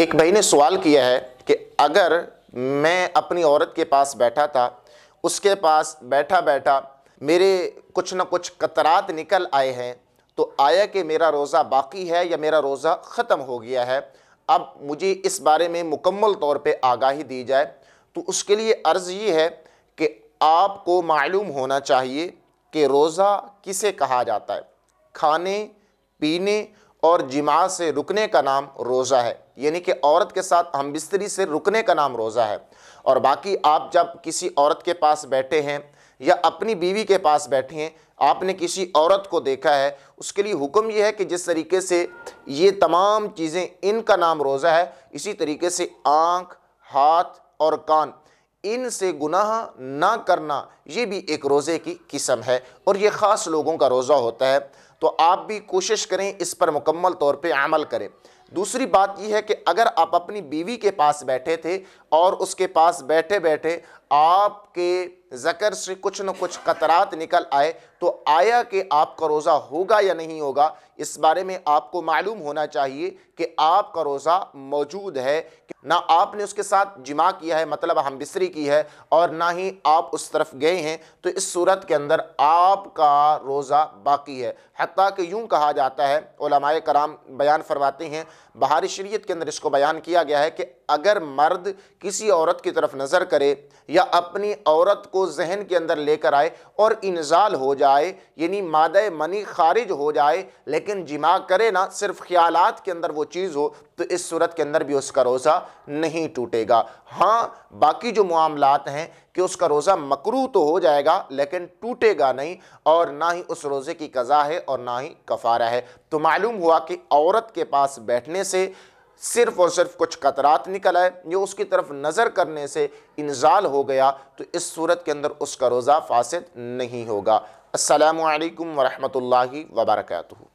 एक भाई ने सवाल किया है कि अगर मैं अपनी औरत के पास बैठा था उसके पास बैठा बैठा मेरे कुछ ना कुछ कतरात निकल आए हैं तो आया कि मेरा रोज़ा बाकी है या मेरा रोज़ा ख़त्म हो गया है अब मुझे इस बारे में मुकम्मल तौर पे आगाही दी जाए तो उसके लिए अर्ज़ ये है कि आपको मालूम होना चाहिए कि रोज़ा किसे कहा जाता है खाने पीने और जिमा से रुकने का नाम रोज़ा है यानी कि औरत के साथ हम बिस्तरी से रुकने का नाम रोज़ा है और बाकी आप जब किसी औरत के पास बैठे हैं या अपनी बीवी के पास बैठे हैं आपने किसी औरत को देखा है उसके लिए हुक्म यह है कि जिस तरीके से ये तमाम चीज़ें इनका नाम रोज़ा है इसी तरीके से आँख हाथ और कान इन से गुनाह ना करना ये भी एक रोज़े की किस्म है और ये ख़ास लोगों का रोज़ा होता है तो आप भी कोशिश करें इस पर मुकम्मल तौर पे अमल करें दूसरी बात यह है कि अगर आप अपनी बीवी के पास बैठे थे और उसके पास बैठे बैठे आपके ज़कर से कुछ न कुछ कतरात निकल आए तो आया कि आपका रोज़ा होगा या नहीं होगा इस बारे में आपको मालूम होना चाहिए कि आपका रोज़ा मौजूद है ना आपने उसके साथ जिमा किया है मतलब हम बिसरी की है और ना ही आप उस तरफ गए हैं तो इस सूरत के अंदर आपका रोज़ा बाकी है हती कि यूँ कहा जाता है ओलमाए कराम बयान फरमाते हैं बाहर शरीत के अंदर इसको बयान किया गया है कि अगर मर्द किसी औरत की तरफ नज़र करे या या अपनी औरत को जहन के अंदर लेकर आए और इंजाल हो जाए यानी माद मनी खारिज हो जाए लेकिन जिमा करे ना सिर्फ ख्याल के अंदर वो चीज़ हो तो इस सूरत के अंदर भी उसका रोज़ा नहीं टूटेगा हाँ बाकी जो मामलात हैं कि उसका रोज़ा मकरू तो हो जाएगा लेकिन टूटेगा नहीं और ना ही उस रोज़े की कज़ा है और ना ही कफ़ारा है तो मालूम हुआ कि औरत के पास बैठने से सिर्फ और सिर्फ कुछ कतरात निकल आए जो उसकी तरफ नज़र करने से इंजाल हो गया तो इस सूरत के अंदर उसका रोज़ा फासद नहीं होगा असलकम वरहमल वबरकू